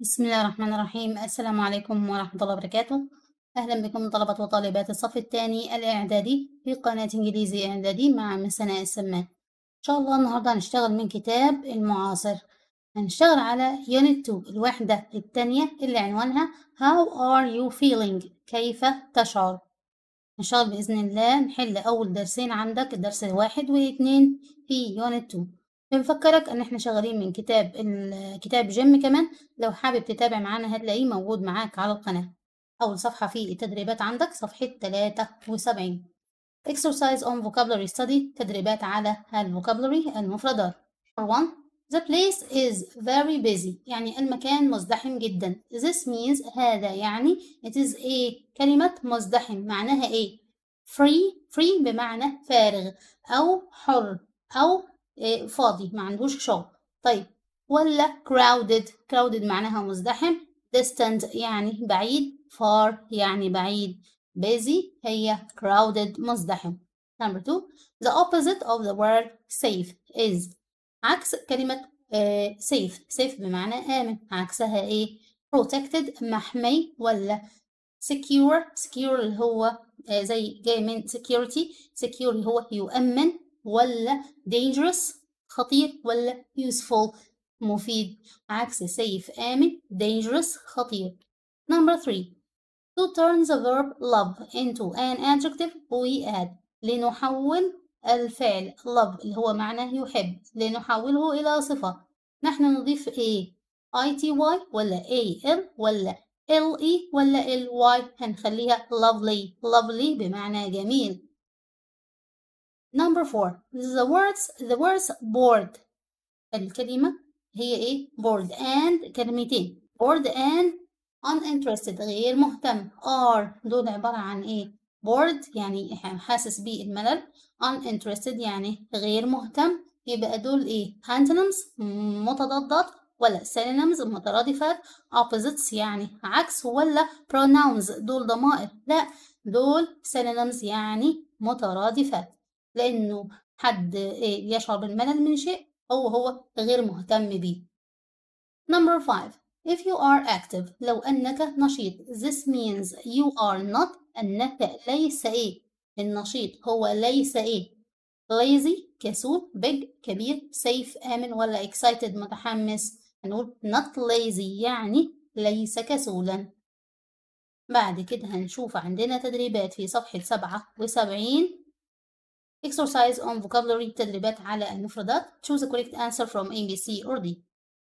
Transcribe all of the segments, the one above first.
بسم الله الرحمن الرحيم السلام عليكم ورحمة الله وبركاته أهلا بكم طلبة وطالبات الصف الثاني الإعدادي في قناة إنجليزي إعدادي مع من سناء السمان إن شاء الله النهاردة هنشتغل من كتاب المعاصر هنشتغل على يونت 2 الوحدة الثانية اللي عنوانها How are you feeling كيف تشعر إن شاء الله بإذن الله نحل أول درسين عندك الدرس الواحد واثنين في يونت 2 بنفكرك ان احنا شغالين من كتاب كتاب جيم كمان لو حابب تتابع معانا هتلاقيه موجود معاك على القناة اول صفحة في التدريبات عندك صفحة 73 exercise on vocabulary study تدريبات على الفوكابلري المفردات Number one the place is very busy يعني المكان مزدحم جدا this means هذا يعني it is a كلمة مزدحم معناها ايه free free بمعنى فارغ او حر او فاضي ما عندهوش شغل طيب ولا crowded crowded معناها مزدحم distant يعني بعيد far يعني بعيد busy هي crowded مزدحم number two the opposite of the word safe is عكس كلمة uh, safe safe بمعنى آمن عكسها إيه protected محمي ولا secure secure اللي هو زي جاي من security secure هو يؤمن ولا dangerous خطير ولا useful مفيد عكس safe آمن dangerous خطير number three to turn the verb love into an adjective we add لنحول الفعل love اللي هو معناه يحب لنحوله إلى صفة نحن نضيف a i t y ولا a l ولا l e ولا l y هنخليها lovely lovely بمعنى جميل Number four the words the words board الكلمة هي ايه board and كلمتين board and uninterested غير مهتم are دول عبارة عن ايه bored يعني حاسس بالملل uninterested يعني غير مهتم يبقى دول ايه antonyms متضادات ولا synonyms مترادفات opposites يعني عكس ولا pronouns دول ضمائر لا دول synonyms يعني مترادفات لأنه حد آه، يشعر بالملل من شيء أو هو غير مهتم بيه. Number 5 If you are active لو أنك نشيط this means you are not أنك ليس إيه النشيط هو ليس إيه lazy كسول big كبير safe آمن ولا excited متحمس هنقول not lazy يعني ليس كسولا بعد كده هنشوف عندنا تدريبات في صفحة سبعة وسبعين exercise on vocabulary تدريبات على المفردات choose a correct answer from A, B, C or D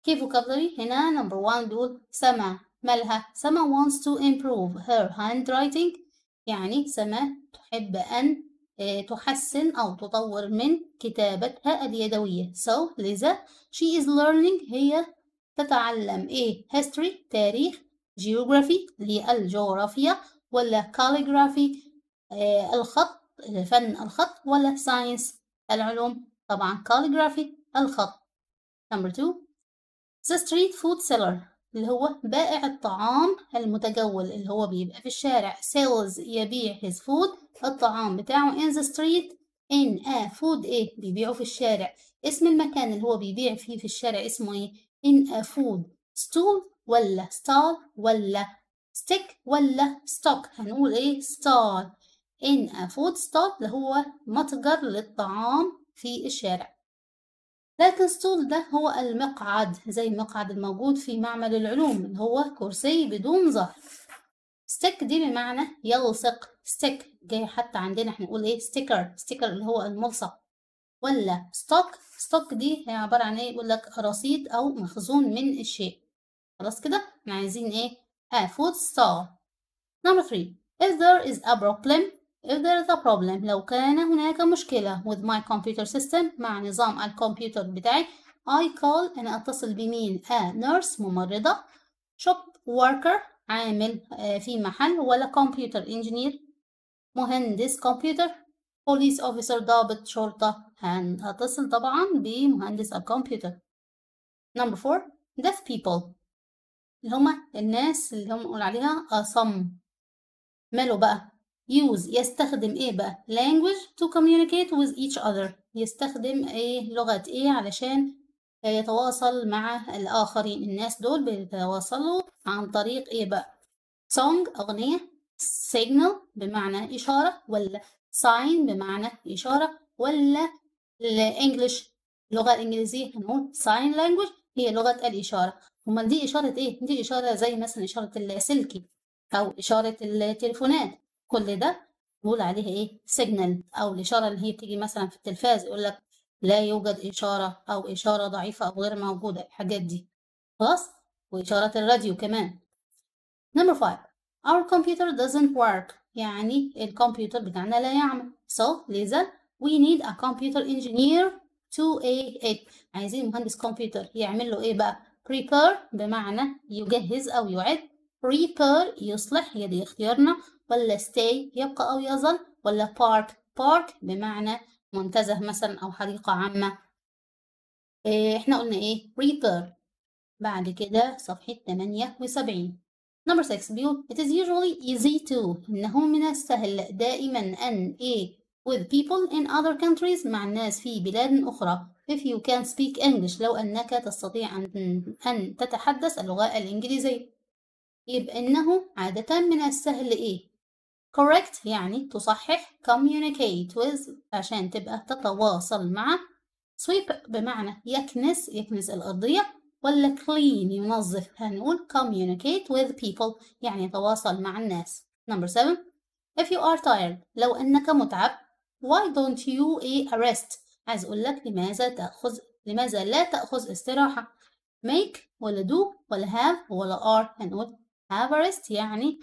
كيف vocabulary هنا number one بيقول سما مالها سما wants to improve her handwriting يعني سما تحب أن تحسن أو تطور من كتابتها اليدوية so لذا she is learning هي تتعلم إيه history تاريخ geography اللي هي الجغرافيا ولا calligraphy آه الخط فن الخط ولا ساينس العلوم طبعا كاليغرافي الخط number two the street food seller اللي هو بائع الطعام المتجول اللي هو بيبقى في الشارع sells يبيع his food الطعام بتاعه in the street in a food ايه بيبيعه في الشارع اسم المكان اللي هو بيبيع فيه في الشارع اسمه ايه in a food stool ولا stall ولا stick ولا stock هنقول ايه stall إن a food stall اللي هو متجر للطعام في الشارع لكن ستول ده هو المقعد زي المقعد الموجود في معمل العلوم اللي هو كرسي بدون ظهر ستيك دي بمعنى يلصق ستيك جاي حتى عندنا احنا نقول ايه ستيكر ستيكر اللي هو الملصق ولا ستوك ستوك دي هي عبارة عن ايه يقول لك رصيد او مخزون من الشيء خلاص كده احنا عايزين ايه a food store number 3 if there is a problem if there is a problem لو كان هناك مشكلة with my computer system مع نظام الكمبيوتر بتاعي I call أنا أتصل بمين a آه، nurse ممرضة shop worker عامل آه، في محل ولا computer engineer مهندس كمبيوتر police officer ضابط شرطة أتصل طبعا بمهندس الكمبيوتر number four deaf people اللي هما الناس اللي هم نقول عليها أصم ماله بقى use يستخدم ايه بقى language to communicate with each other يستخدم ايه لغة ايه علشان آه، يتواصل مع الآخرين الناس دول بيتواصلوا عن طريق ايه بقى song أغنية signal بمعنى إشارة ولا sign بمعنى إشارة ولا الإنجليش اللغة الإنجليزية هنقول sign language هي لغة الإشارة أمال دي إشارة إيه؟ دي إشارة زي مثلا إشارة اللاسلكي أو إشارة التليفونات كل ده نقول عليها ايه سيجنال او الاشاره اللي هي بتيجي مثلا في التلفاز يقول لك لا يوجد اشاره او اشاره ضعيفه او غير موجوده الحاجات دي خلاص واشارات الراديو كمان نمبر 5 our computer doesn't work يعني الكمبيوتر بتاعنا لا يعمل so لذا we need a computer engineer to aid it عايزين مهندس كمبيوتر يعمل له ايه بقى prepare بمعنى يجهز او يعد repair يصلح يدي اختيارنا ولا stay يبقى أو يظل ولا park park بمعنى منتزه مثلا أو حديقة عامة إيه، احنا قلنا ايه repair بعد كده صفحة 78 Number 6 بيقول It is usually easy to إنه من السهل دائما أن إيه with people in other countries مع الناس في بلاد أخرى if you can speak English لو أنك تستطيع أن, أن تتحدث اللغة الإنجليزية يبقى إنه عادة من السهل إيه correct يعني تصحح communicate with عشان تبقى تتواصل مع sweep بمعنى يكنس يكنس الأرضية ولا clean ينظف هنقول communicate with people يعني يتواصل مع الناس number seven if you are tired لو أنك متعب why don't you a rest عايز أقول لك لماذا تأخذ لماذا لا تأخذ استراحة make ولا do ولا have ولا are هنقول have a rest يعني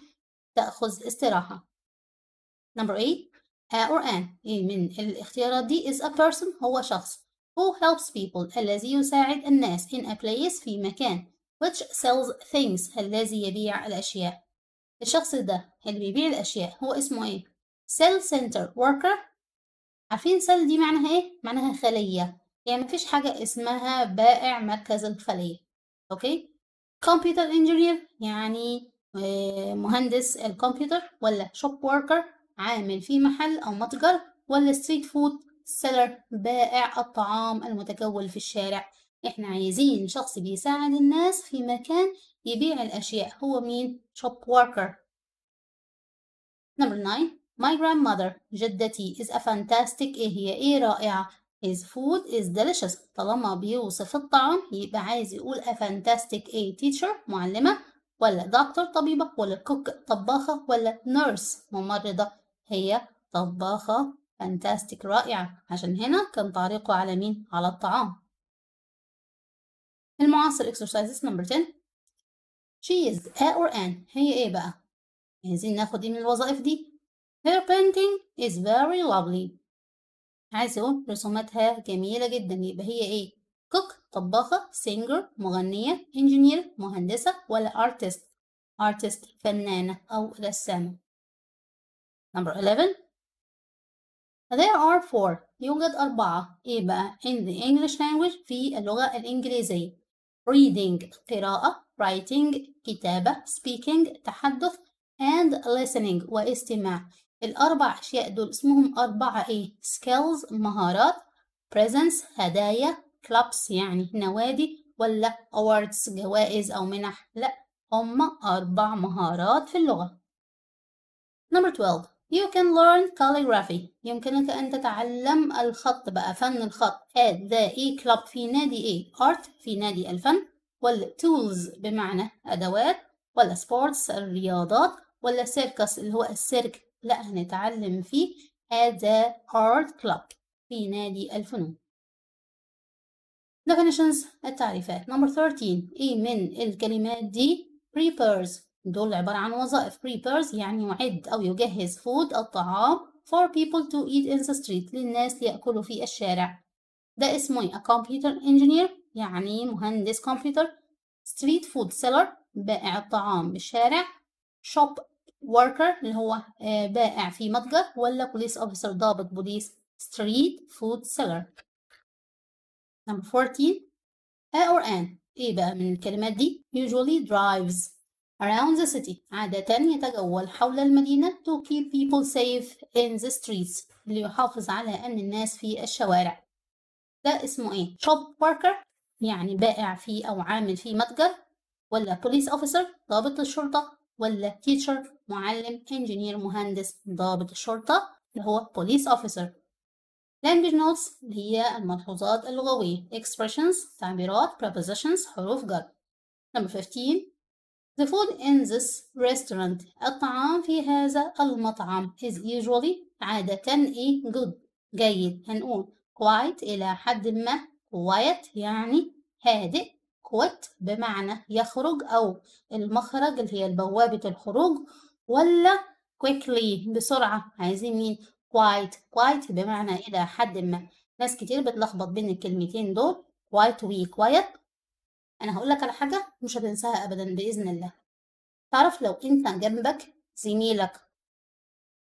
تأخذ استراحة number eight, a uh, or an إيه، من الاختيارات دي is a person هو شخص who helps people الذي يساعد الناس in a place في مكان which sells things الذي يبيع الأشياء الشخص ده اللي بيبيع الأشياء هو اسمه ايه cell center worker عارفين cell دي معناها ايه معناها خلية يعني مفيش حاجة اسمها بائع مركز الخلية اوكي كمبيوتر انجينير يعني آه، مهندس الكمبيوتر ولا شوب وركر عامل في محل أو متجر ولا ستريت فود سيلر بائع الطعام المتجول في الشارع احنا عايزين شخص بيساعد الناس في مكان يبيع الأشياء هو مين؟ شوب وركر Number 9 My grandmother جدتي is a fantastic إيه هي؟ إيه رائعة His food is delicious طالما بيوصف الطعام يبقى عايز يقول a fantastic a teacher معلمة ولا دكتور طبيبة ولا cook طباخة ولا nurse ممرضة هي طباخة fantastic رائعة عشان هنا كان تعليقه على مين؟ على الطعام المعاصر exercises number 10 she is a or an هي ايه بقى؟ عايزين ناخد ايه من الوظائف دي؟ her painting is very lovely عايز اهو رسوماتها جميلة جدا يبقى هي ايه كوك طباخة سينجر مغنية انجينير مهندسة ولا ارتست ارتست فنانة او رسامة number 11 there are four يوجد أربعة إيه بقى in the English language في اللغة الإنجليزية reading قراءة writing كتابة speaking تحدث and listening واستماع الأربع أشياء دول اسمهم أربعة إيه؟ سكيلز مهارات presents هدايا clubs يعني نوادي ولا awards جوائز أو منح لأ هما أربع مهارات في اللغة Number 12 You can learn calligraphy يمكنك أن تتعلم الخط بقى فن الخط at the e club في نادي إيه art في نادي الفن ولا tools بمعنى أدوات ولا sports الرياضات ولا circus اللي هو السيرك لا هنتعلم فيه at the art club في نادي الفنون definitions التعريفات number 13 ايه من الكلمات دي prepares دول عبارة عن وظائف prepares يعني يعد أو يجهز food الطعام for people to eat in the street للناس ليأكلوا في الشارع ده اسمه إيه؟ a computer engineer يعني مهندس كمبيوتر street food seller بائع الطعام بالشارع shop worker اللي هو آه، بائع في متجر ولا police officer ضابط بوليس street food seller number 14 a or an ايه بقى من الكلمات دي usually drives around the city عادة يتجول حول المدينة to keep people safe in the streets ليحافظ على أمن الناس في الشوارع ده اسمه ايه shop worker يعني بائع في أو عامل في متجر ولا police officer ضابط الشرطة ولا تيتشر معلم انجينير مهندس ضابط الشرطة اللي هو police officer language notes اللي هي الملحوظات اللغوية expressions تعبيرات prepositions حروف جر number 15 the food in this restaurant الطعام في هذا المطعم is usually عادة a good جيد هنقول quiet إلى حد ما quiet يعني هادئ يسقط بمعنى يخرج أو المخرج اللي هي بوابة الخروج ولا quickly بسرعة عايزين مين quite quite بمعنى إلى حد ما ناس كتير بتلخبط بين الكلمتين دول quite وي quiet أنا هقول لك على حاجة مش هتنساها أبدا بإذن الله تعرف لو أنت جنبك زميلك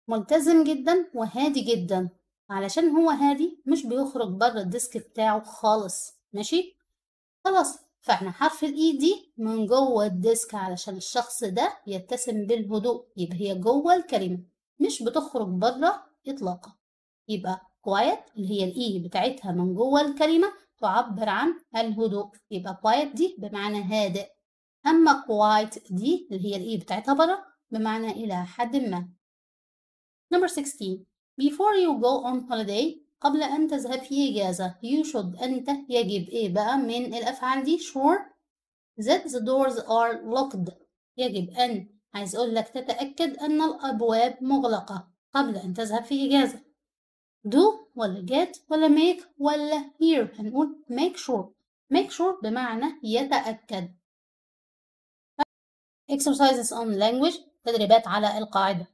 ملتزم جدا وهادي جدا علشان هو هادي مش بيخرج بره الديسك بتاعه خالص ماشي خلاص فاحنا حرف الاي e دي من جوه الديسك علشان الشخص ده يتسم بالهدوء يبقى هي جوه الكلمة مش بتخرج بره إطلاقا يبقى quiet اللي هي الاي e بتاعتها من جوه الكلمة تعبر عن الهدوء يبقى quiet دي بمعنى هادئ أما quiet دي اللي هي الاي e بتاعتها بره بمعنى إلى حد ما Number 16 Before you go on holiday قبل أن تذهب في إجازة you should أنت يجب إيه بقى من الأفعال دي sure that the doors are locked يجب أن عايز أقول لك تتأكد أن الأبواب مغلقة قبل أن تذهب في إجازة do ولا get ولا make ولا hear هنقول make sure make sure بمعنى يتأكد exercises on language تدريبات على القاعدة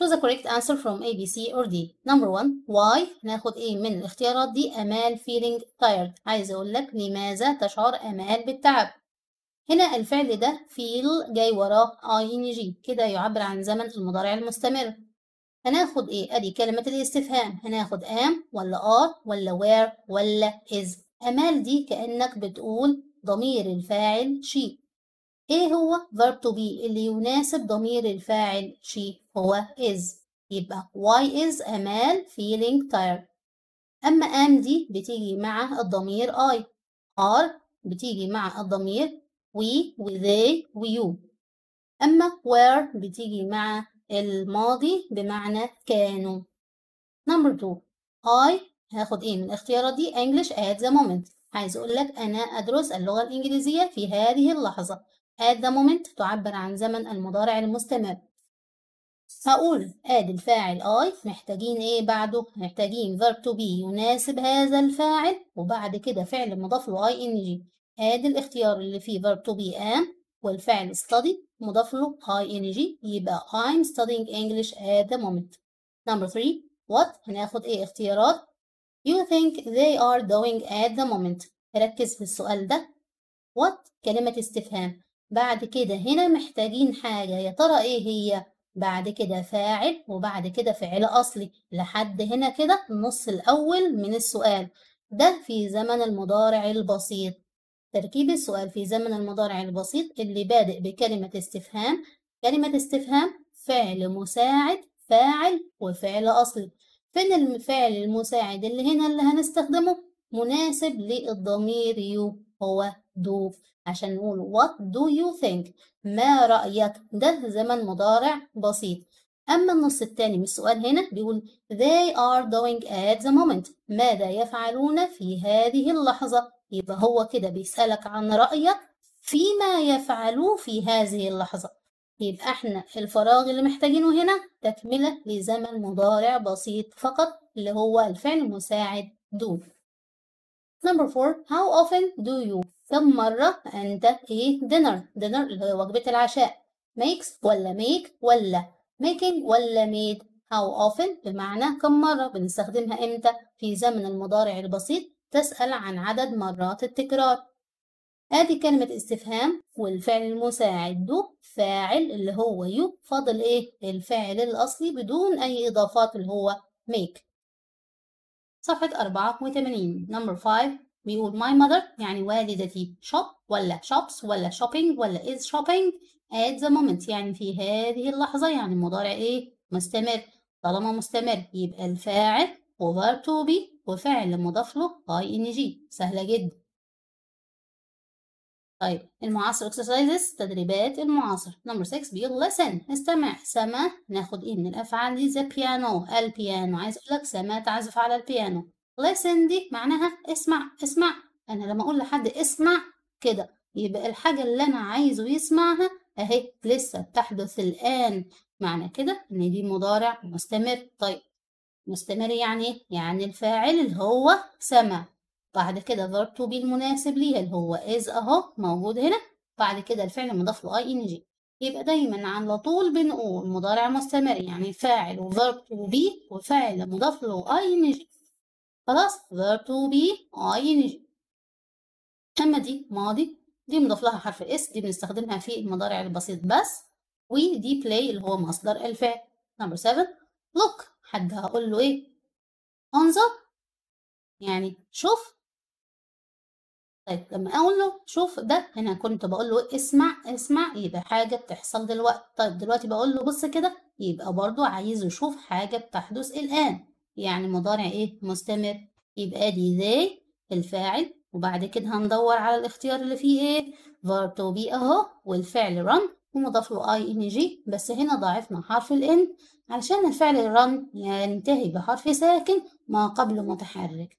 choose the correct answer from A, B, C or D. Number one, why ناخد ايه من الاختيارات دي أمال feeling tired عايز أقول لك لماذا تشعر أمال بالتعب هنا الفعل ده feel جاي وراه ing كده يعبر عن زمن المضارع المستمر هناخد ايه ادي كلمة الاستفهام هناخد am ولا are ولا where ولا is أمال دي كأنك بتقول ضمير الفاعل she ايه هو verb to be اللي يناسب ضمير الفاعل she هو is يبقى why is man feeling tired أما am دي بتيجي مع الضمير I are بتيجي مع الضمير we و they we you أما where بتيجي مع الماضي بمعنى كانوا نمبر 2 I هاخد ايه من الاختيارات دي English at the moment عايز اقول لك انا ادرس اللغه الانجليزيه في هذه اللحظه at the moment تعبر عن زمن المضارع المستمر هقول ادي الفاعل اي محتاجين ايه بعده محتاجين verb to be يناسب هذا الفاعل وبعد كده فعل مضاف له اي ان جي ادي الاختيار اللي فيه verb to be am والفعل study مضاف له اي ان جي يبقى I'm studying English at the moment number 3 what هناخد ايه اختيارات you think they are doing at the moment ركز في السؤال ده what كلمة استفهام بعد كده هنا محتاجين حاجة يا ترى ايه هي بعد كده فاعل وبعد كده فعل أصلي لحد هنا كده النص الأول من السؤال ده في زمن المضارع البسيط تركيب السؤال في زمن المضارع البسيط اللي بادئ بكلمة استفهام كلمة استفهام فعل مساعد فاعل وفعل أصلي فين الفعل المساعد اللي هنا اللي هنستخدمه مناسب للضمير يو هو دو عشان نقول what do you think ما رأيك ده زمن مضارع بسيط أما النص الثاني من السؤال هنا بيقول they are doing at the moment ماذا يفعلون في هذه اللحظة يبقى هو كده بيسألك عن رأيك فيما يفعلوه في هذه اللحظة يبقى احنا الفراغ اللي محتاجينه هنا تكملة لزمن مضارع بسيط فقط اللي هو الفعل المساعد do Number four, How often do you كم مرة أنت إيه dinner dinner اللي هو وجبة العشاء makes ولا make ولا making ولا made how often بمعنى كم مرة بنستخدمها إمتى في زمن المضارع البسيط تسأل عن عدد مرات التكرار ادي كلمة استفهام والفعل المساعد دو فاعل اللي هو يو فاضل ايه الفاعل الاصلي بدون اي اضافات اللي هو make صفحة أربعة وثمانين number فايف بيقول my mother يعني والدتي shop ولا shops ولا shopping ولا is shopping at the moment يعني في هذه اللحظة يعني المضارع إيه مستمر طالما مستمر يبقى الفاعل over to be وفعل مضاف له ing سهلة جدا طيب المعاصر exercises تدريبات المعاصر نمبر 6 بيقول listen استمع سما ناخد ايه من الافعال دي the piano البيانو عايز اقول لك سما تعزف على البيانو listen دي معناها اسمع اسمع أنا لما أقول لحد اسمع كده يبقى الحاجة اللي أنا عايزه يسمعها أهي لسه بتحدث الآن معنى كده إن دي مضارع مستمر طيب مستمر يعني إيه؟ يعني الفاعل اللي هو سمع بعد كده verb to be المناسب ليها اللي هو is أهو موجود هنا بعد كده الفعل مضاف له اي ان جي يبقى دايما على طول بنقول مضارع مستمر يعني فاعل وverb to be وفاعل مضاف له اي ان جي خلاص verb to be ing أما دي ماضي دي مضاف لها حرف اس دي بنستخدمها في المضارع البسيط بس ودي play اللي هو مصدر الفعل نمبر 7 look حد هقول له ايه انظر يعني شوف طيب لما اقول له شوف ده هنا كنت بقول له اسمع اسمع يبقى حاجه بتحصل دلوقتي طيب دلوقتي بقول له بص كده يبقى برضو عايزه يشوف حاجه بتحدث الان يعني مضارع ايه مستمر يبقى دي ذي الفاعل وبعد كده هندور على الاختيار اللي فيه ايه verb تو بي اهو والفعل run ومضاف له اي ان جي بس هنا ضاعفنا حرف الان علشان الفعل run ينتهي بحرف ساكن ما قبله متحرك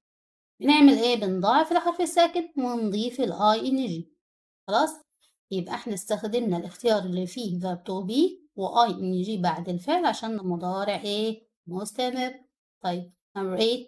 بنعمل ايه بنضاعف الحرف الساكن ونضيف الاي ان جي خلاص يبقى احنا استخدمنا الاختيار اللي فيه verb تو بي واي ان جي بعد الفعل عشان المضارع ايه مستمر طيب number 8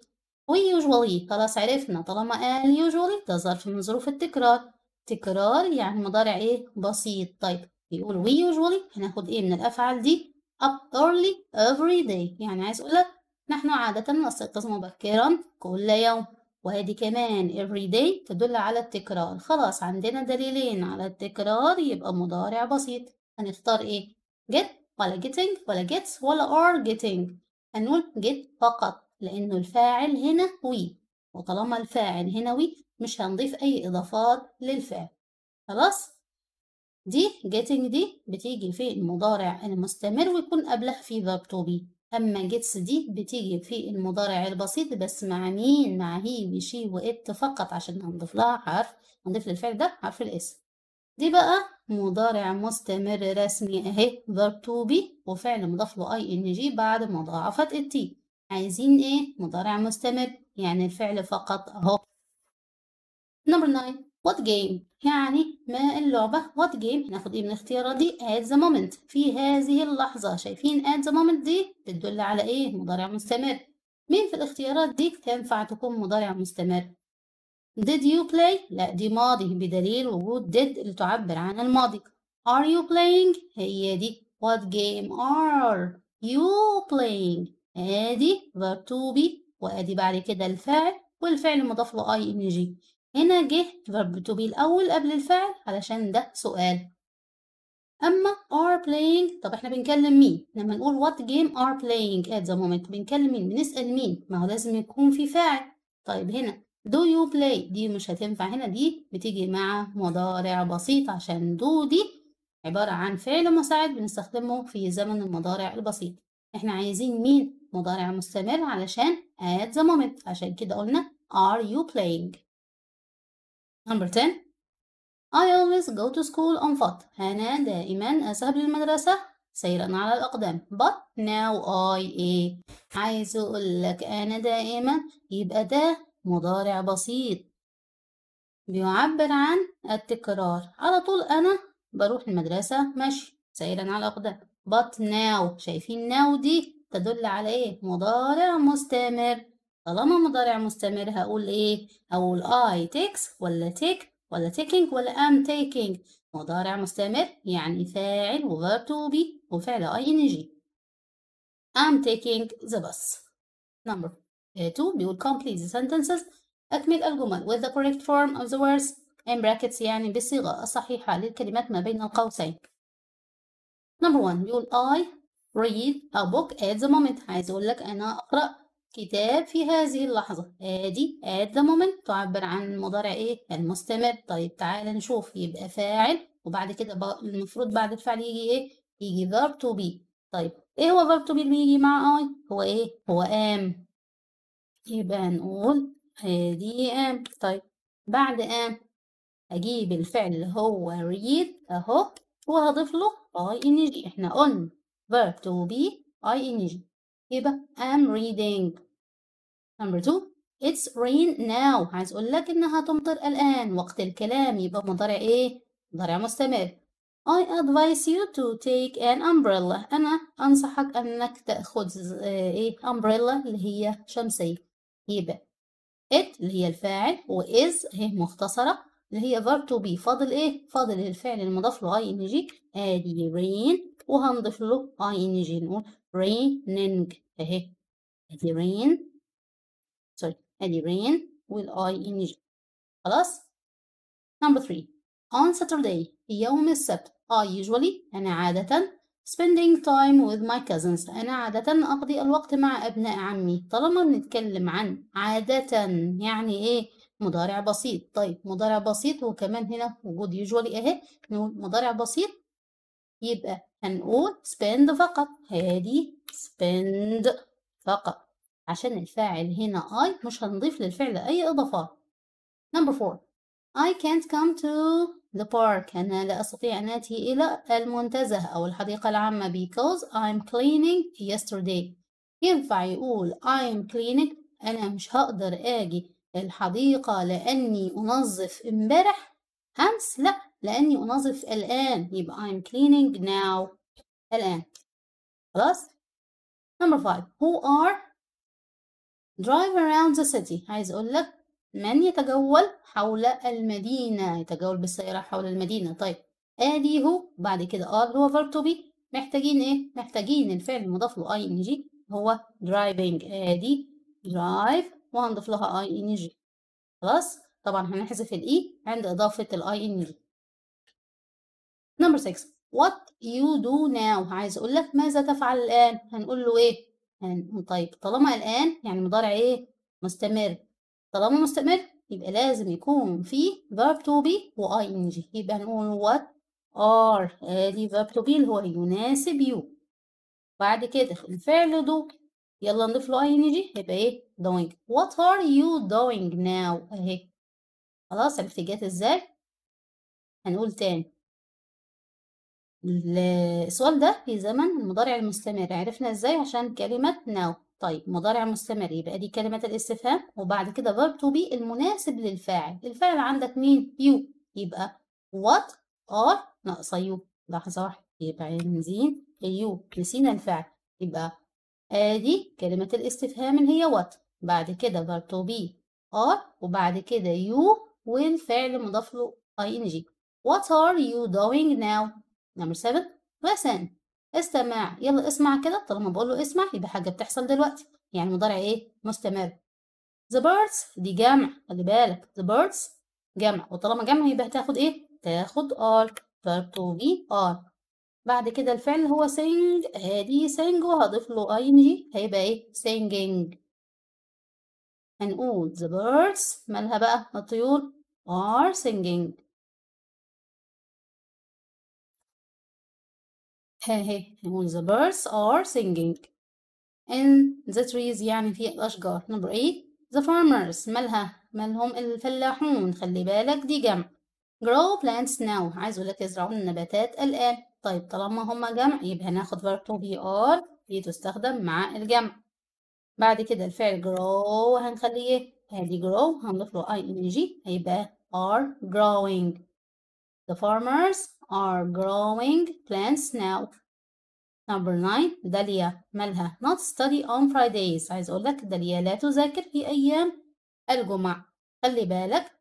we usually خلاص عرفنا طالما قال usually ده ظرف من ظروف التكرار تكرار يعني مضارع ايه بسيط طيب بيقول we usually هناخد ايه من الافعال دي up early every day يعني عايز اقول لك نحن عادة نستيقظ مبكرا كل يوم وادي كمان every day تدل على التكرار خلاص عندنا دليلين على التكرار يبقى مضارع بسيط هنختار ايه get ولا getting ولا gets ولا are getting هنقول جيت فقط لأنه الفاعل هنا وي وطالما الفاعل هنا وي مش هنضيف أي إضافات للفعل خلاص دي getting دي بتيجي في المضارع المستمر ويكون قبلها في فيرب تو بي أما جيتس دي بتيجي في المضارع البسيط بس مع مين مع هي وشي وإت فقط عشان هنضيف لها حرف هنضيف للفعل ده حرف الاسم دي بقى مضارع مستمر رسمي اهي verb to be وفعل مضاف له اي ان جي بعد مضاعفة التي عايزين ايه مضارع مستمر يعني الفعل فقط اهو نمبر 9 what game يعني ما اللعبة what game هناخد ايه من الاختيارات دي at the moment في هذه اللحظة شايفين at the moment دي بتدل على ايه مضارع مستمر مين في الاختيارات دي تنفع تكون مضارع مستمر did you play لا دي ماضي بدليل وجود did اللي تعبر عن الماضي are you playing هي دي what game are you playing ادي verb to be وادي بعد كده الفعل والفعل مضاف له ing. هنا جه verb to be الاول قبل الفعل علشان ده سؤال اما are playing طب احنا بنكلم مين لما نقول what game are playing at the moment بنكلم مين بنسال مين ما هو لازم يكون في فاعل طيب هنا do you play دي مش هتنفع هنا دي بتيجي مع مضارع بسيط عشان do دي عبارة عن فعل مساعد بنستخدمه في زمن المضارع البسيط احنا عايزين مين مضارع مستمر علشان at the moment عشان كده قلنا are you playing number 10 I always go to school on foot أنا دائما أذهب للمدرسة سيرا على الأقدام but now I ايه عايز أقول لك أنا دائما يبقى ده مضارع بسيط بيعبر عن التكرار على طول أنا بروح المدرسة ماشي سائلا على الأقدام but now شايفين now دي تدل على إيه مضارع مستمر طالما مضارع مستمر هقول إيه هقول I takes ولا take ولا taking ولا am taking مضارع مستمر يعني فاعل وverb to be وفعل ing I'm taking the bus number Uh, to بيقول complete the sentences أكمل الجمل with the correct form of the words in brackets يعني بالصيغة الصحيحة للكلمات ما بين القوسين number one بيقول I read a book at the moment عايز أقول لك أنا أقرأ كتاب في هذه اللحظة ادي at the moment تعبر عن مضارع ايه المستمر طيب تعالى نشوف يبقى فاعل وبعد كده المفروض بعد الفعل يجي ايه يجي verb to be طيب ايه هو verb to be اللي بيجي مع I هو ايه هو am يبقى نقول ادي آه، ام طيب بعد ام اجيب الفعل اللي هو read اهو وهضيف له اي ان جي احنا قلنا verb to be اي ان جي يبقى ام reading number two It's rain now عايز اقول لك انها تمطر الان وقت الكلام يبقى مضارع ايه مضارع مستمر I advise you to take an umbrella أنا أنصحك أنك تأخذ آه، إيه umbrella اللي هي شمسية يبقى ات اللي هي الفاعل is هي مختصرة اللي هي verb to be فاضل ايه؟ فاضل الفعل المضاف له ing ادي rain وهنضيف له ing نقول raining اهي ادي rain سوري ادي rain وال ing خلاص؟ نمبر 3 on Saturday يوم السبت I آه، usually أنا يعني عادة spending time with my cousins أنا عادة أقضي الوقت مع أبناء عمي طالما بنتكلم عن عادة يعني إيه مضارع بسيط طيب مضارع بسيط وكمان هنا وجود usually أهي نقول مضارع بسيط يبقى هنقول spend فقط هادي spend فقط عشان الفاعل هنا I مش هنضيف للفعل أي إضافات number four I can't come to the park أنا لا أستطيع أن آتي إلى المنتزه أو الحديقة العامة because I'm cleaning yesterday ينفع يقول I'm cleaning أنا مش هقدر آجي الحديقة لأني أنظف امبارح أمس لأ لأني أنظف الآن يبقى I'm cleaning now الآن خلاص number five who are drive around the city عايز أقول لك من يتجول حول المدينة يتجول بالسيارة حول المدينة طيب ادي هو بعد كده ار هو verb to be محتاجين ايه محتاجين الفعل المضاف له اي ان جي هو driving ادي drive وهنضيف لها اي ان جي خلاص طبعا هنحذف الاي e عند اضافة الاي ان جي نمبر 6 what you do now عايز اقول لك ماذا تفعل الان هنقول له ايه طيب طالما الان يعني مضارع ايه مستمر طالما مستمر يبقى لازم يكون فيه verb to be و ing يبقى نقول what are ادي verb to be اللي هو يناسب you بعد كده الفعل do يلا نضيف له ing يبقى ايه doing what are you doing now اهي خلاص عرفت جت ازاي هنقول تاني السؤال ده في زمن المضارع المستمر عرفنا ازاي عشان كلمة now طيب مضارع مستمر يبقى دي كلمة الاستفهام وبعد كده verb to be المناسب للفاعل الفاعل عندك مين you يبقى what are ناقصة you لحظة واحدة يبقى عايزين you نسينا الفعل يبقى ادي آه، كلمة الاستفهام اللي هي what بعد كده verb to be are وبعد كده you والفعل مضاف له ing what are you doing now number 7 listen استمع يلا اسمع كده طالما بقول له اسمع يبقى حاجه بتحصل دلوقتي يعني مضارع ايه مستمر the birds دي جمع خلي بالك the birds جمع وطالما جمع يبقى هتاخد ايه تاخد are verb to be are بعد كده الفعل هو sing ادي sing وهضيف له ing هيبقى ايه singing هنقول the birds مالها بقى الطيور are singing ها ها when the birds are singing in the trees يعني في الأشجار number 8 the farmers مالها مالهم الفلاحون خلي بالك دي جمع grow plants now عايز اقول لك يزرعون النباتات الآن طيب طالما هما جمع يبقى هناخد verb to be are دي تستخدم مع الجمع بعد كده الفعل grow هنخليه إيه؟ هادي grow هنضيف له ing هيبقى are growing the farmers are growing plants now number 9 داليا مالها not study on Fridays عايز اقول لك داليا لا تذاكر في ايام الجمعة خلي بالك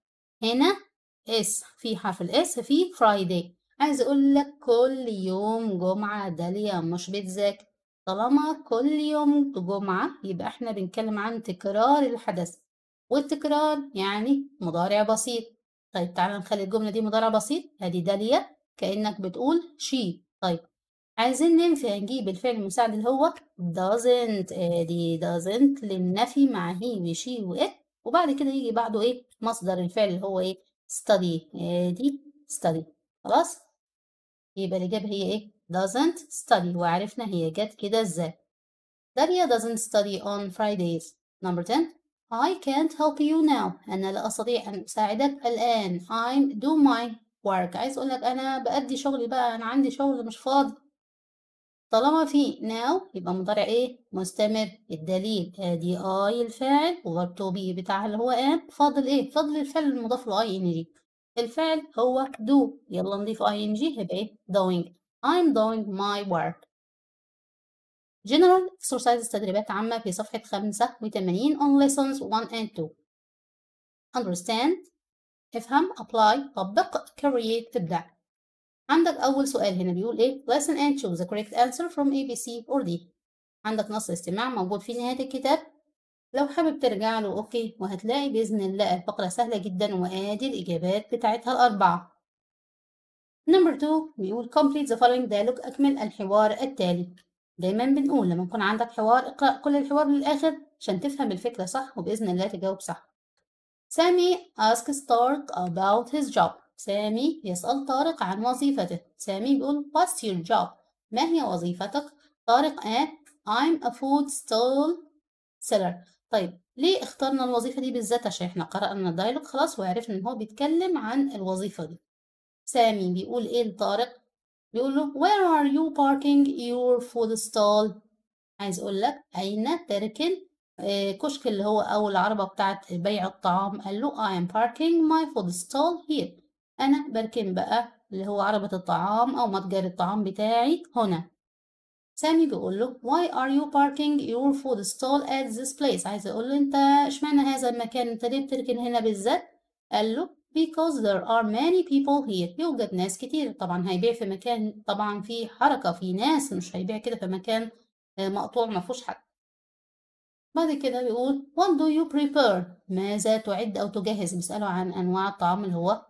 هنا اس في حرف الاس في Friday عايز اقول لك كل يوم جمعة داليا مش بتذاكر طالما كل يوم جمعة يبقى احنا بنتكلم عن تكرار الحدث والتكرار يعني مضارع بسيط طيب تعالى نخلي الجملة دي مضارع بسيط ادي داليا كأنك بتقول she طيب عايزين ننفي هنجيب الفعل المساعد اللي هو doesn't ادي آه، doesn't للنفي مع هي وشي وات وبعد كده يجي بعده ايه مصدر الفعل اللي هو ايه study ادي آه، study خلاص يبقى الإجابة هي ايه doesn't study وعرفنا هي جت كده ازاي داليا doesn't study on Fridays number 10 I can't help you now أنا لا أستطيع أن أساعدك الآن I'm do my work عايز اقول لك انا بأدي شغلي بقى انا عندي شغل مش فاضي طالما في now يبقى مضارع ايه مستمر الدليل ادي اي الفاعل تو بي بتاع اللي هو ان فاضل ايه فاضل الفعل المضاف له اي ان جي الفعل هو دو يلا نضيف اي ان جي هيبقى ايه doing I'm doing my work general exercise تدريبات عامة في صفحة 85 on lessons 1 and 2 understand افهم apply طبق create تبدع عندك أول سؤال هنا بيقول إيه listen and choose the correct answer from A B C or D عندك نص استماع موجود في نهاية الكتاب لو حابب ترجع له أوكي وهتلاقي بإذن الله الفقرة سهلة جدا وآدي الإجابات بتاعتها الأربعة نمبر 2 بيقول complete the following dialogue أكمل الحوار التالي دايما بنقول لما يكون عندك حوار اقرأ كل الحوار للآخر عشان تفهم الفكرة صح وبإذن الله تجاوب صح سامي asks طارق about his job سامي يسأل طارق عن وظيفته سامي يقول what's your job ما هي وظيفتك طارق قال I'm a food stall seller طيب ليه اخترنا الوظيفة دي بالذات عشان احنا قرأنا الدايلوج خلاص وعرفنا ان هو بيتكلم عن الوظيفة دي سامي بيقول ايه لطارق بيقول له where are you parking your food stall عايز اقول لك اين تركن آه، كشك اللي هو أو العربة بتاعة بيع الطعام قال له I am parking my food stall here أنا بركن بقى اللي هو عربة الطعام أو متجر الطعام بتاعي هنا سامي بيقول له why are you parking your food stall at this place عايز اقول له انت اشمعنى هذا المكان انت ليه بتركن هنا بالذات قال له because there are many people here يوجد ناس كتير طبعا هيبيع في مكان طبعا في حركة في ناس مش هيبيع كده في مكان آه، مقطوع ما فيهوش حد بعد كده بيقول what do you prepare ماذا تعد أو تجهز بيسأله عن أنواع الطعام اللي هو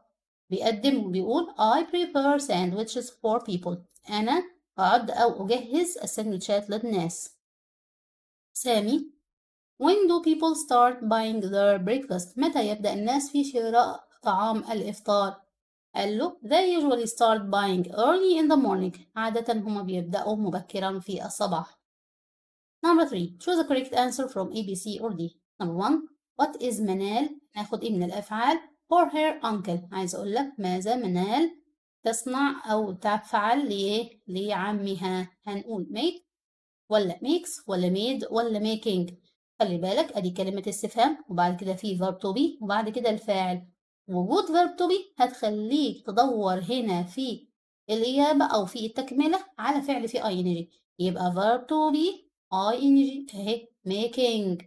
بيقدم بيقول I prepare sandwiches for people أنا أعد أو أجهز السندوتشات للناس سامي When do people start buying their breakfast متى يبدأ الناس في شراء طعام الإفطار قال له they usually start buying early in the morning عادة هما بيبدأوا مبكرا في الصباح Number 3 Choose the correct answer from A, B, C or D Number 1 What is منال ناخد إيه من الأفعال For her uncle عايز أقول لك ماذا منال تصنع أو تفعل لإيه لعمها هنقول make ولا makes ولا made ولا making خلي بالك أدي كلمة استفهام وبعد كده في verb to be وبعد كده الفاعل وجود verb to be هتخليك تدور هنا في الإجابة أو في التكملة على فعل في ing يبقى verb to be ing اهي making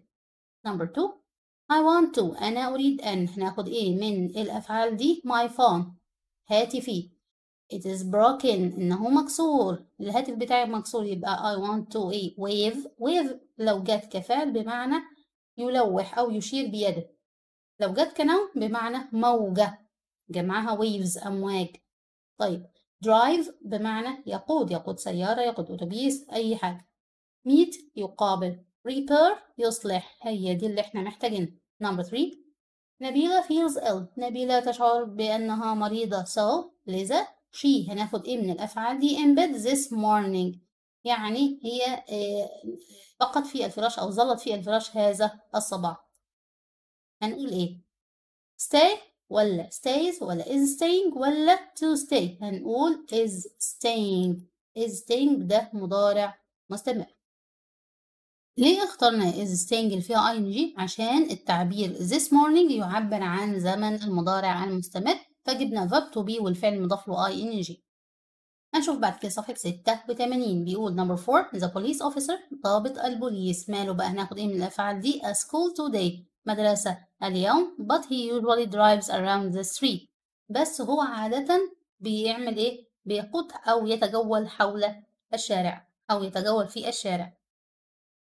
number two I want to أنا أريد أن ناخد إيه من الأفعال دي my phone هاتفي it is broken إنه مكسور الهاتف بتاعي مكسور يبقى I want to إيه wave wave لو جت كفعل بمعنى يلوح أو يشير بيده لو جت كنوع بمعنى موجة جمعها waves أمواج طيب drive بمعنى يقود يقود سيارة يقود أتوبيس أي حاجة meet يقابل repair يصلح هي دي اللي احنا محتاجينها number 3 نبيلة feels ill نبيلة تشعر بأنها مريضة so لذا she هناخد ايه من الأفعال دي in bed this morning يعني هي آه، بقت في الفراش أو ظلت في الفراش هذا الصباح هنقول ايه stay ولا stays ولا is staying ولا to stay هنقول is staying is staying ده مضارع مستمر ليه اخترنا is single فيها ing عشان التعبير this morning يعبر عن زمن المضارع المستمر فجبنا verb to be والفعل مضاف له ing هنشوف بعد كده صفحة 86 بيقول number 4 the police officer ضابط البوليس ماله بقى هناخد ايه من الأفعال دي a school today مدرسة اليوم but he usually drives around the street بس هو عادة بيعمل ايه بيقود أو يتجول حول الشارع أو يتجول في الشارع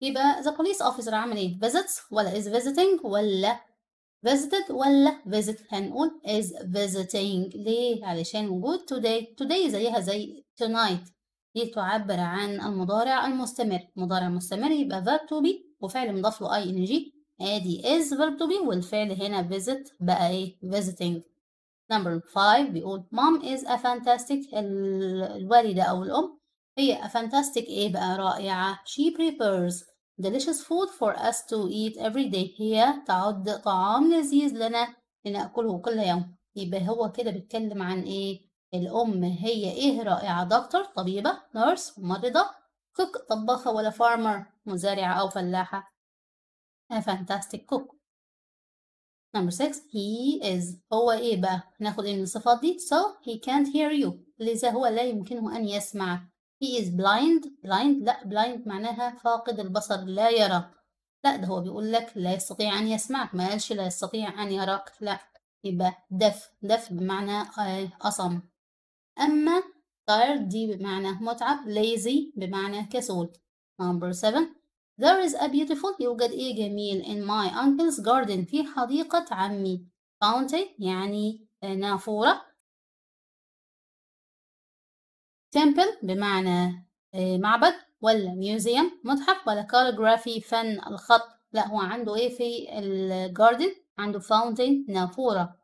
يبقى the police officer عمل ايه visits ولا is visiting ولا visited ولا visit هنقول is visiting ليه علشان وجود today today زيها زي tonight دي تعبر عن المضارع المستمر مضارع مستمر يبقى verb to be وفعل مضاف له ing ادي is verb to be والفعل هنا visit بقى ايه visiting number five بيقول mom is a fantastic الوالدة أو الأم هي a fantastic ايه بقى رائعة she prepares delicious food for us to eat every day هي تعد طعام لذيذ لنا لنأكله كل يوم يبقى هو كده بيتكلم عن ايه الأم هي ايه رائعة دكتور طبيبة نيرس ممرضة cook طباخة ولا farmer مزارعة أو فلاحة a fantastic cook number six he is هو ايه بقى ناخد ايه من الصفات دي so he can't hear you لذا هو لا يمكنه أن يسمعك he is blind blind لا blind معناها فاقد البصر لا يرى لا ده هو بيقول لك لا يستطيع أن يسمعك ما قالش لا يستطيع أن يراك لا يبقى دف دف بمعنى آه، أصم أما tired دي بمعنى متعب lazy بمعنى كسول number seven There is a beautiful يوجد إيه جميل in my uncle's garden في حديقة عمي fountain يعني آه، نافورة temple بمعنى آه، معبد ولا ميوزيوم متحف ولا كاليجرافي فن الخط لا هو عنده ايه في الجاردن عنده فاونتين نافورة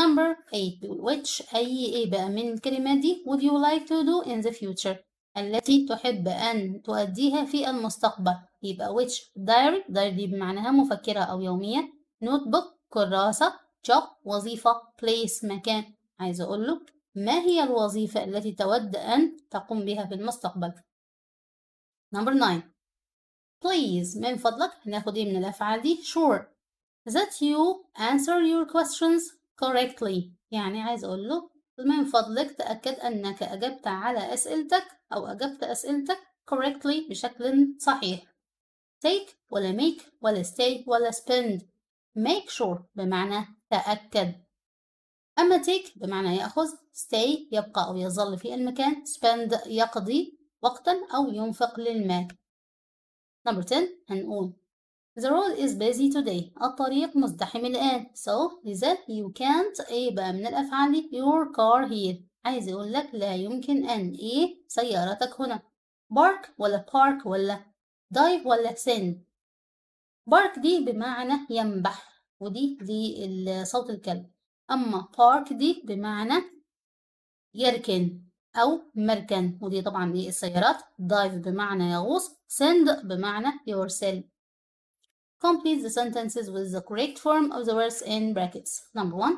number 8 بيقول which أي ايه بقى من الكلمات دي would you like to do in the future التي تحب أن تؤديها في المستقبل يبقى which diary diary دي بمعناها مفكرة أو يومية notebook كراسة job وظيفة place مكان عايزة أقول له ما هي الوظيفة التي تود أن تقوم بها في المستقبل؟ Number 9 Please من فضلك هناخد من الأفعال دي sure that you answer your questions correctly يعني عايز أقول له من فضلك تأكد أنك أجبت على أسئلتك أو أجبت أسئلتك correctly بشكل صحيح take ولا make ولا stay ولا spend make sure بمعنى تأكد أما take بمعنى يأخذ stay يبقى أو يظل في المكان spend يقضي وقتا أو ينفق للمال number 10 هنقول The road is busy today الطريق مزدحم الآن so لذلك you can't إيه بقى من الأفعال your car here عايز يقول لك لا يمكن أن إيه سيارتك هنا park ولا park ولا dive ولا send bark دي بمعنى ينبح ودي دي صوت الكلب أما بارك دي بمعنى يركن أو مركن ودي طبعا إيه السيارات دايف بمعنى يغوص send بمعنى yourself Complete the sentences with the correct form of the words in brackets number one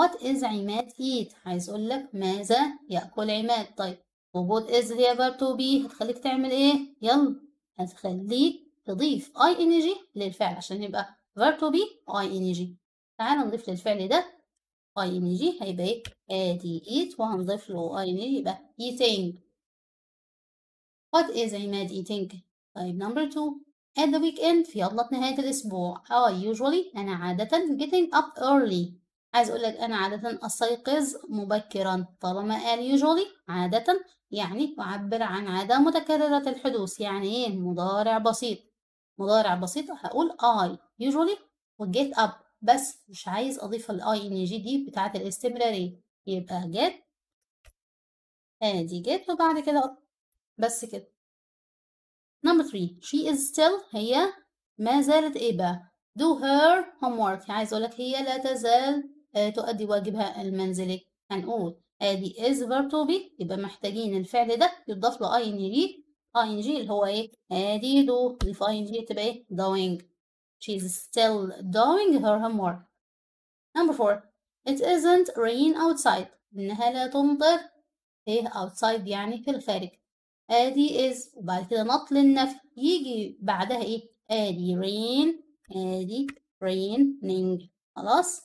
What is عماد eat عايز أقول لك ماذا يأكل عماد طيب وجود is هي verb to be هتخليك تعمل ايه يلا هتخليك تضيف ing للفعل عشان يبقى verb to be ing تعال نضيف للفعل ده اي ان جي هيبقى ايه ادي ايت وهنضيف له اي ان جي يبقى eating what is عماد eating طيب 2 ات at the weekend في عطلة نهاية الأسبوع I آه، usually أنا عادة getting up early عايز أقول لك أنا عادة أستيقظ مبكرا طالما قال usually عادة يعني يعبر عن عادة متكررة الحدوث يعني إيه مضارع بسيط مضارع بسيط هقول I usually وجيت get up بس مش عايز اضيف الاي آه، يعني ان جي دي بتاعه الاستمراريه يبقى جت ادي جت وبعد كده بس كده نمبر 3 she is still هي ما زالت ايه بقى do her homework يعني عايز اقول لك هي لا تزال آه، تؤدي واجبها المنزلي هنقول ادي آه، is verb to be يبقى محتاجين الفعل ده يضاف له ing ing اللي هو ايه ادي do في ing تبقى ايه doing She's still doing her homework. Number four. It isn't rain outside. إنها لا تمطر. إيه outside يعني في الخارج. آدي is وبعد كده نط للنفي يجي بعدها إيه؟ آدي rain آدي raining خلاص؟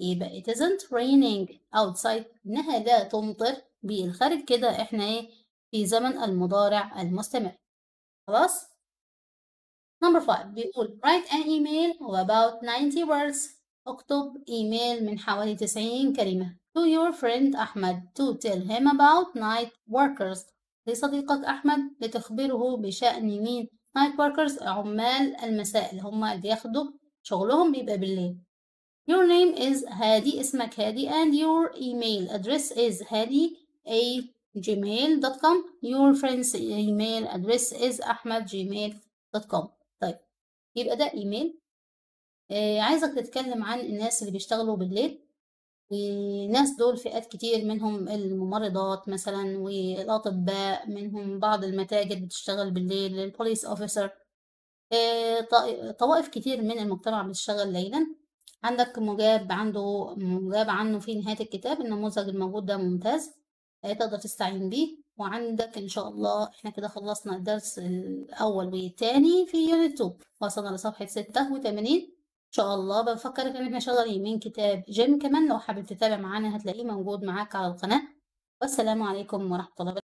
يبقى it isn't raining outside إنها لا تمطر بالخارج كده إحنا إيه؟ في زمن المضارع المستمر خلاص؟ نمبر 5 بيقول write an email of about 90 words اكتب ايميل من حوالي 90 كلمة to your friend أحمد to tell him about night workers لصديقك أحمد لتخبره بشأن مين night workers عمال المساء اللي هم بياخدوا شغلهم بيبقى بالليل Your name is هادي اسمك هادي and your email address is هادي a gmail.com Your friend's email address is أحمد gmail.com يبقى ده ايميل آه عايزك تتكلم عن الناس اللي بيشتغلوا بالليل وناس دول فئات كتير منهم الممرضات مثلا والأطباء منهم بعض المتاجر بتشتغل بالليل البوليس أوفيسر آه، طوائف كتير من المجتمع بتشتغل ليلا عندك مجاب عنده مجاب عنه في نهاية الكتاب النموذج الموجود ده ممتاز آه، تقدر تستعين بيه وعندك إن شاء الله إحنا كده خلصنا الدرس الأول والتاني في يونت 2 وصلنا لصفحة 86 إن شاء الله بفكرك إن إحنا شغالين من كتاب جيم كمان لو حابب تتابع معانا هتلاقيه موجود معاك على القناة والسلام عليكم ورحمة الله وبركاته